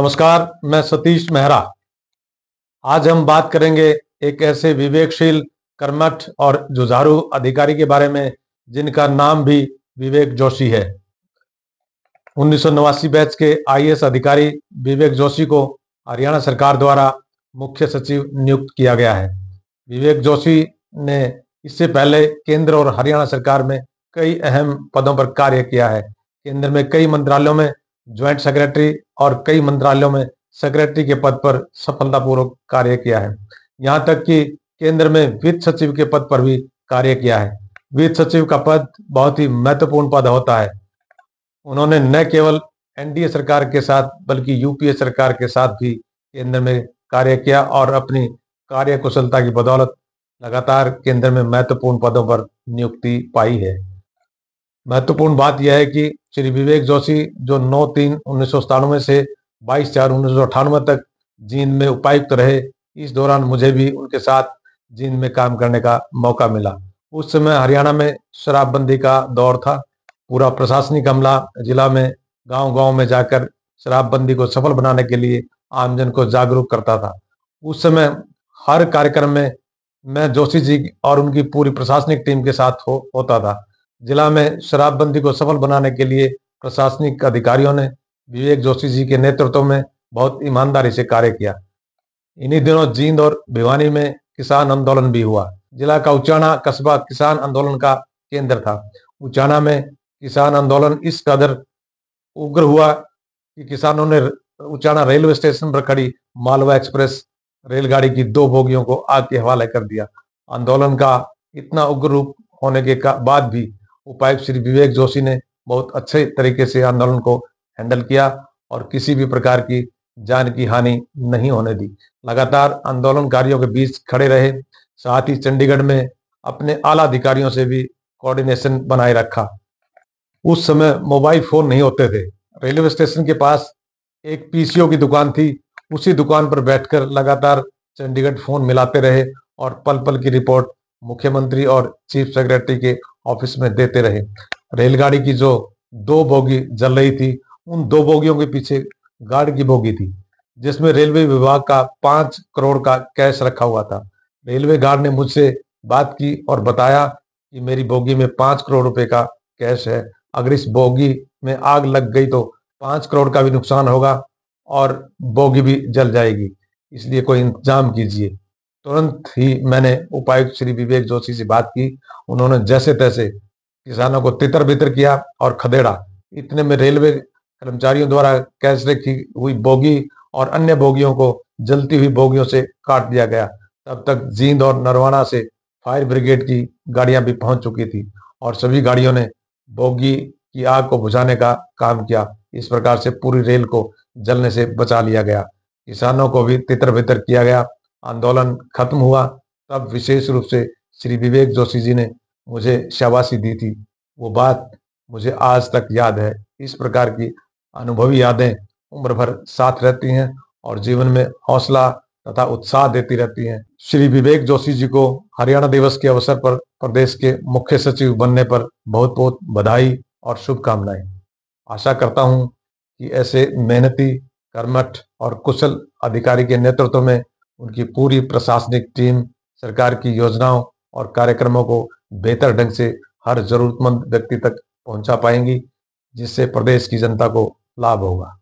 नमस्कार मैं सतीश मेहरा आज हम बात करेंगे एक ऐसे विवेकशील कर्मठ और जुझारू अधिकारी के बारे में जिनका नाम भी विवेक जोशी है उन्नीस बैच के आईएएस अधिकारी विवेक जोशी को हरियाणा सरकार द्वारा मुख्य सचिव नियुक्त किया गया है विवेक जोशी ने इससे पहले केंद्र और हरियाणा सरकार में कई अहम पदों पर कार्य किया है केंद्र में कई मंत्रालयों में ज्वाइंट सेक्रेटरी और कई मंत्रालयों में सेक्रेटरी के पद पर सफलतापूर्वक कार्य किया है यहाँ तक कि केंद्र में वित्त सचिव के पद पर भी कार्य किया है वित्त सचिव का पद बहुत ही महत्वपूर्ण पद होता है उन्होंने न केवल एनडीए सरकार के साथ बल्कि यूपीए सरकार के साथ भी केंद्र में कार्य किया और अपनी कार्य कुशलता की बदौलत लगातार केंद्र में महत्वपूर्ण पदों पर नियुक्ति पाई है महत्वपूर्ण बात यह है कि श्री विवेक जोशी जो नौ तीन उन्नीस से बाईस चार उन्नीस तक जींद में उपायुक्त रहे इस दौरान मुझे भी उनके साथ जींद में काम करने का मौका मिला उस समय हरियाणा में शराबबंदी का दौर था पूरा प्रशासनिक अमला जिला में गांव गांव में जाकर शराबबंदी को सफल बनाने के लिए आमजन को जागरूक करता था उस समय हर कार्यक्रम में मैं जोशी जी और उनकी पूरी प्रशासनिक टीम के साथ हो, होता था जिला में शराबबंदी को सफल बनाने के लिए प्रशासनिक अधिकारियों ने विवेक जोशी जी के नेतृत्व में बहुत ईमानदारी से कार्य किया इन्हीं दिनों जींद और भिवानी में किसान आंदोलन भी हुआ जिला का उचाना कस्बा किसान आंदोलन का केंद्र था उचाना में किसान आंदोलन इस कदर उग्र हुआ कि किसानों ने उचाना रेलवे स्टेशन पर खड़ी मालवा एक्सप्रेस रेलगाड़ी की दो बोगियों को आग के हवाले कर दिया आंदोलन का इतना उग्र रूप होने के बाद भी उपायुक्त श्री विवेक जोशी ने बहुत अच्छे तरीके से आंदोलन को हैंडल किया और किसी भी प्रकार की जान की हानि नहीं होने दी लगातार आंदोलनकारियों के बीच खड़े रहे साथ ही चंडीगढ़ में अपने आला अधिकारियों से भी कोऑर्डिनेशन बनाए रखा उस समय मोबाइल फोन नहीं होते थे रेलवे स्टेशन के पास एक पीसीओ की दुकान थी उसी दुकान पर बैठकर लगातार चंडीगढ़ फोन मिलाते रहे और पल पल की रिपोर्ट मुख्यमंत्री और चीफ सेक्रेटरी के ऑफिस में देते रहे रेलगाड़ी की जो दो बोगी जल रही थी उन दो बोगियों के पीछे गार्ड की बोगी थी जिसमें रेलवे विभाग का पांच करोड़ का कैश रखा हुआ था रेलवे गार्ड ने मुझसे बात की और बताया कि मेरी बोगी में पांच करोड़ रुपए का कैश है अगर इस बोगी में आग लग गई तो पांच करोड़ का भी नुकसान होगा और बोगी भी जल जाएगी इसलिए कोई इंतजाम कीजिए तुरंत ही मैंने उपायुक्त श्री विवेक जोशी से बात की उन्होंने जैसे तैसे किसानों को तितर बितर किया और खदेड़ा इतने में रेलवे कर्मचारियों द्वारा कैश रखी हुई बोगी और अन्य बोगियों को जलती हुई बोगियों से काट दिया गया तब तक जींद और नरवाना से फायर ब्रिगेड की गाड़ियां भी पहुंच चुकी थी और सभी गाड़ियों ने बोगी की आग को बुझाने का काम किया इस प्रकार से पूरी रेल को जलने से बचा लिया गया किसानों को भी तितर बितर किया गया आंदोलन खत्म हुआ तब विशेष रूप से श्री विवेक जोशी जी ने मुझे शाबाशी दी थी वो बात मुझे आज तक याद है इस प्रकार की अनुभवी यादें उम्र भर साथ रहती हैं और जीवन में हौसला तथा उत्साह देती रहती हैं श्री विवेक जोशी जी को हरियाणा दिवस के अवसर पर प्रदेश के मुख्य सचिव बनने पर बहुत बहुत बधाई और शुभकामनाएं आशा करता हूं कि ऐसे मेहनती कर्मठ और कुशल अधिकारी के नेतृत्व में उनकी पूरी प्रशासनिक टीम सरकार की योजनाओं और कार्यक्रमों को बेहतर ढंग से हर जरूरतमंद व्यक्ति तक पहुंचा पाएंगी जिससे प्रदेश की जनता को लाभ होगा